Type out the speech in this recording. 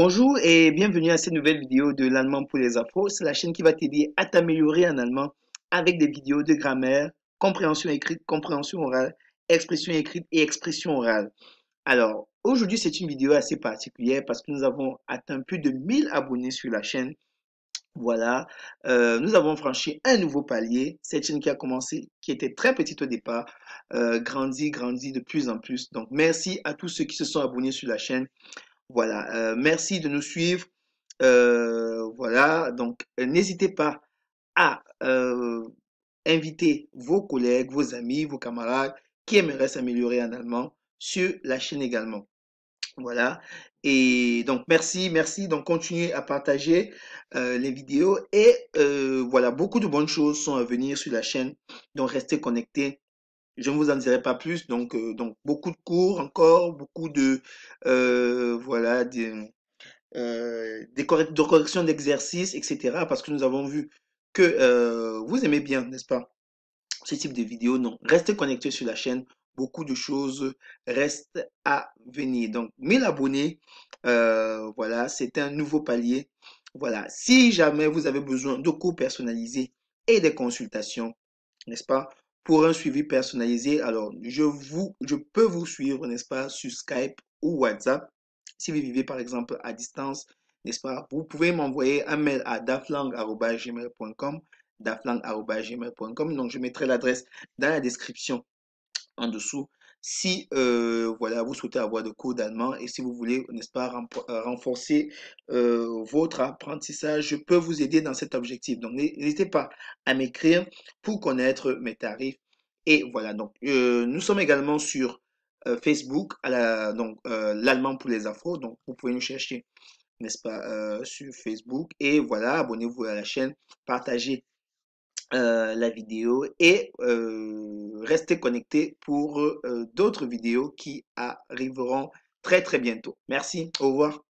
Bonjour et bienvenue à cette nouvelle vidéo de l'allemand pour les afros. C'est la chaîne qui va t'aider à t'améliorer en allemand avec des vidéos de grammaire, compréhension écrite, compréhension orale, expression écrite et expression orale. Alors, aujourd'hui, c'est une vidéo assez particulière parce que nous avons atteint plus de 1000 abonnés sur la chaîne. Voilà, euh, nous avons franchi un nouveau palier. Cette chaîne qui a commencé, qui était très petite au départ, euh, grandit, grandit de plus en plus. Donc, merci à tous ceux qui se sont abonnés sur la chaîne. Voilà, euh, merci de nous suivre. Euh, voilà, donc euh, n'hésitez pas à inviter vos collègues, vos amis, vos camarades qui aimeraient s'améliorer en allemand sur la chaîne également. Voilà. Et donc, merci, merci. Donc, continuez à partager les vidéos. Et voilà, beaucoup de bonnes choses sont à venir sur la chaîne. Donc, restez connectés. Je ne vous en dirai pas plus. Donc, euh, donc beaucoup de cours encore, beaucoup de euh, voilà des, euh, de corrections d'exercices, etc. Parce que nous avons vu que vous aimez bien, n'est-ce pas, ce type de vidéos. Non, restez connectés sur la chaîne. Beaucoup de choses restent à venir. Donc, 1000 abonnés, voilà, c'est un nouveau palier. Voilà, si jamais vous avez besoin de cours personnalisés et des consultations, n'est-ce pas pour un suivi personnalisé. Alors, je, vous, je peux vous suivre, n'est-ce pas, sur Skype ou WhatsApp. Si vous vivez, par exemple, à distance, n'est-ce pas, vous pouvez m'envoyer un mail à daflang.gmail.com daflang.gmail.com. Donc, je mettrai l'adresse dans la description en dessous si euh, voilà, vous souhaitez avoir de cours d'allemand et si vous voulez, n'est-ce pas, euh, renforcer euh, votre apprentissage, je peux vous aider dans cet objectif. Donc, n'hésitez pas à m'écrire pour connaître mes tarifs. Et voilà, donc, nous sommes également sur Facebook, à la, donc l'allemand pour les afros. Donc, vous pouvez nous chercher, n'est-ce pas, sur Facebook. Et voilà, abonnez-vous à la chaîne, partagez la vidéo et restez connectés pour euh, d'autres vidéos qui arriveront très très bientôt. Merci, au revoir.